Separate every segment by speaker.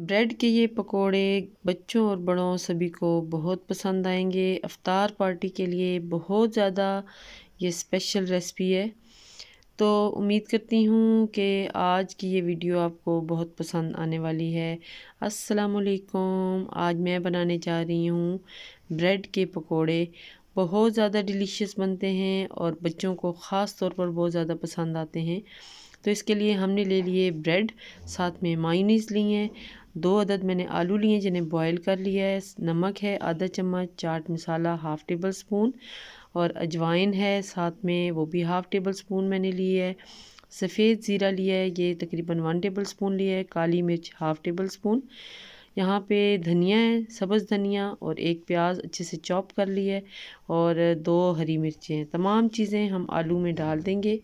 Speaker 1: bread के ये पकोड़े बच्चों और बड़ों सभी को बहुत पसंद आएंगे अफ्तार पार्टी के लिए बहुत ज़्यादा ये स्पेशल रेसिपी है तो उम्मीद करती हूँ कि आज की ये वीडियो आपको बहुत पसंद आने वाली है अस्सलाम वालेकुम आज मैं बनाने जा रही हूँ ब्रेड के पकोड़े बहुत ज़्यादा डिलीशियस बनते हैं और बच्चों को ख़ास तौर पर बहुत ज़्यादा पसंद आते हैं तो इसके लिए हमने ले लिए ब्रेड साथ में मायूनीस ली हैं दो अदद मैंने आलू लिए जिन्हें बॉयल कर लिया है नमक है आधा चम्मच chaat masala half tablespoon और अजवाइन है साथ में वो भी हाफ़ टेबल स्पून मैंने ली है सफ़ेद ज़ीरा लिया है ये तकरीबन वन टेबल स्पून लिया है काली मिर्च हाफ़ टेबल स्पून यहाँ पे धनिया है सब्ज़ धनिया और एक प्याज अच्छे से चॉप कर लिया है और दो हरी मिर्चें तमाम चीज़ें हम आलू में डाल देंगे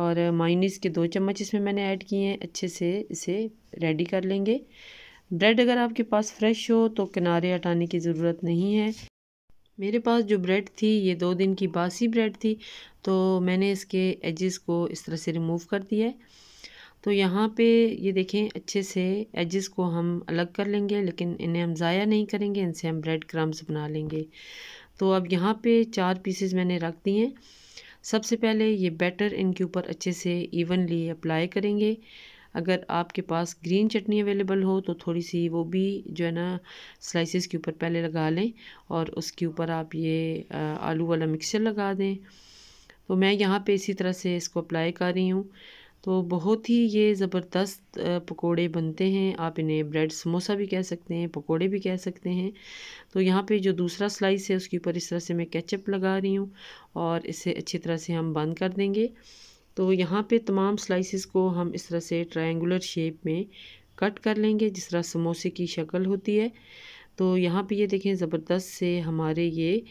Speaker 1: और माइनिस के दो चम्मच इसमें मैंने ऐड किए हैं अच्छे से इसे रेडी कर लेंगे ब्रेड अगर आपके पास फ्रेश हो तो किनारे हटाने की ज़रूरत नहीं है मेरे पास जो ब्रेड थी ये दो दिन की बासी ब्रेड थी तो मैंने इसके एजेस को इस तरह से रिमूव कर दिया है तो यहाँ पे ये देखें अच्छे से एजेस को हम अलग कर लेंगे लेकिन इन्हें हम ज़ाया नहीं करेंगे इनसे हम ब्रेड क्रम्स बना लेंगे तो अब यहाँ पे चार पीसेस मैंने रख दिए हैं सबसे पहले ये बैटर इनके ऊपर अच्छे से इवनली अप्लाई करेंगे अगर आपके पास ग्रीन चटनी अवेलेबल हो तो थोड़ी सी वो भी जो है ना स्लाइसेस के ऊपर पहले लगा लें और उसके ऊपर आप ये आलू वाला मिक्सचर लगा दें तो मैं यहाँ पे इसी तरह से इसको अप्लाई कर रही हूँ तो बहुत ही ये ज़बरदस्त पकोड़े बनते हैं आप इन्हें ब्रेड समोसा भी कह सकते हैं पकोड़े भी कह सकते हैं तो यहाँ पे जो दूसरा स्लाइस है उसके ऊपर इस तरह से मैं केचप लगा रही हूँ और इसे अच्छी तरह से हम बंद कर देंगे तो यहाँ पे तमाम स्लाइसेस को हम इस तरह से ट्रायंगुलर शेप में कट कर लेंगे जिस तरह समोसे की शक्ल होती है तो यहाँ पर ये देखें ज़बरदस्त से हमारे ये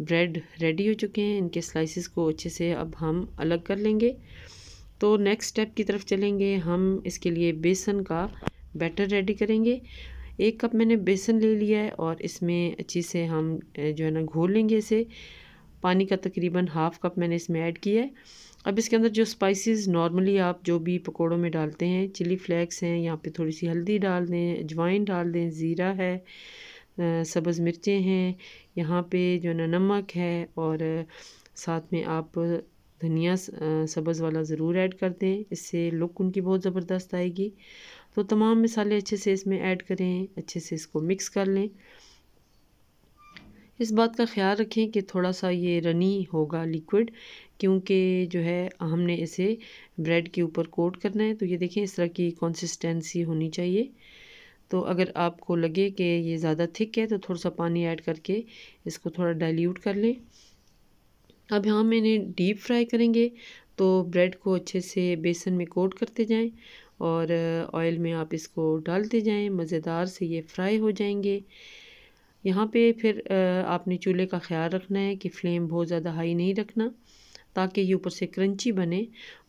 Speaker 1: ब्रेड रेडी हो चुके हैं इनके स्लाइसिस को अच्छे से अब हम अलग कर लेंगे तो नेक्स्ट स्टेप की तरफ चलेंगे हम इसके लिए बेसन का बैटर रेडी करेंगे एक कप मैंने बेसन ले लिया है और इसमें अच्छे से हम जो है ना घोल लेंगे इसे पानी का तकरीबन हाफ़ कप मैंने इसमें ऐड किया है अब इसके अंदर जो स्पाइसेस नॉर्मली आप जो भी पकोड़ों में डालते हैं चिली फ्लेक्स हैं यहाँ पे थोड़ी सी हल्दी डाल दें अजवाइन डाल दें ज़ीरा है सब्ज़ मिर्चें हैं यहाँ पे जो है ना नमक है और साथ में आप धनिया सब्ज़ वाला ज़रूर ऐड कर दें इससे लुक उनकी बहुत ज़बरदस्त आएगी तो तमाम मसाले अच्छे से इसमें ऐड करें अच्छे से इसको मिक्स कर लें इस बात का ख्याल रखें कि थोड़ा सा ये रनी होगा लिक्विड क्योंकि जो है हमने इसे ब्रेड के ऊपर कोट करना है तो ये देखें इस तरह की कंसिस्टेंसी होनी चाहिए तो अगर आपको लगे कि ये ज़्यादा थिक है तो थोड़ा सा पानी ऐड करके इसको थोड़ा डाइल्यूट कर लें अब हम इन्हें डीप फ्राई करेंगे तो ब्रेड को अच्छे से बेसन में कोट करते जाएं और ऑयल uh, में आप इसको डालते जाएं मज़ेदार से ये फ्राई हो जाएंगे यहाँ पे फिर uh, आपने चूल्हे का ख्याल रखना है कि फ्लेम बहुत ज़्यादा हाई नहीं रखना ताकि ये ऊपर से क्रंची बने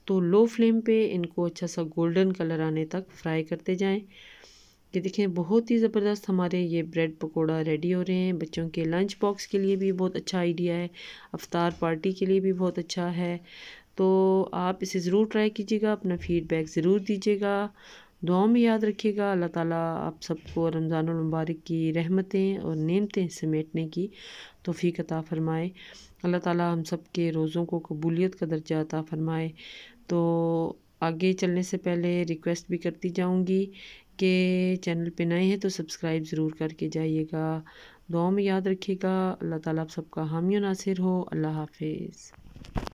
Speaker 1: तो लो फ्लेम पे इनको अच्छा सा गोल्डन कलर आने तक फ्राई करते जाएं ये देखें बहुत ही ज़बरदस्त हमारे ये ब्रेड पकोड़ा रेडी हो रहे हैं बच्चों के लंच बॉक्स के लिए भी बहुत अच्छा आइडिया है अफ्तार पार्टी के लिए भी बहुत अच्छा है तो आप इसे ज़रूर ट्राई कीजिएगा अपना फ़ीडबैक ज़रूर दीजिएगा दुआओं में याद रखिएगा अल्लाह ताला आप सबको रमज़ान मुबारक की रहमतें और नेमतें समेटने की तोफ़ी अता फ़रमाए अल्लाह ताला हम सब के रोज़ों को कबूलियत का दर्जा अता फ़रमाए तो आगे चलने से पहले रिक्वेस्ट भी करती जाऊंगी के चैनल पे नए हैं तो सब्सक्राइब ज़रूर करके जाइएगा दुआ में याद रखिएगा अल्लाह ताला आप सबका हामी नासिर हो अल्लाह हाफिज़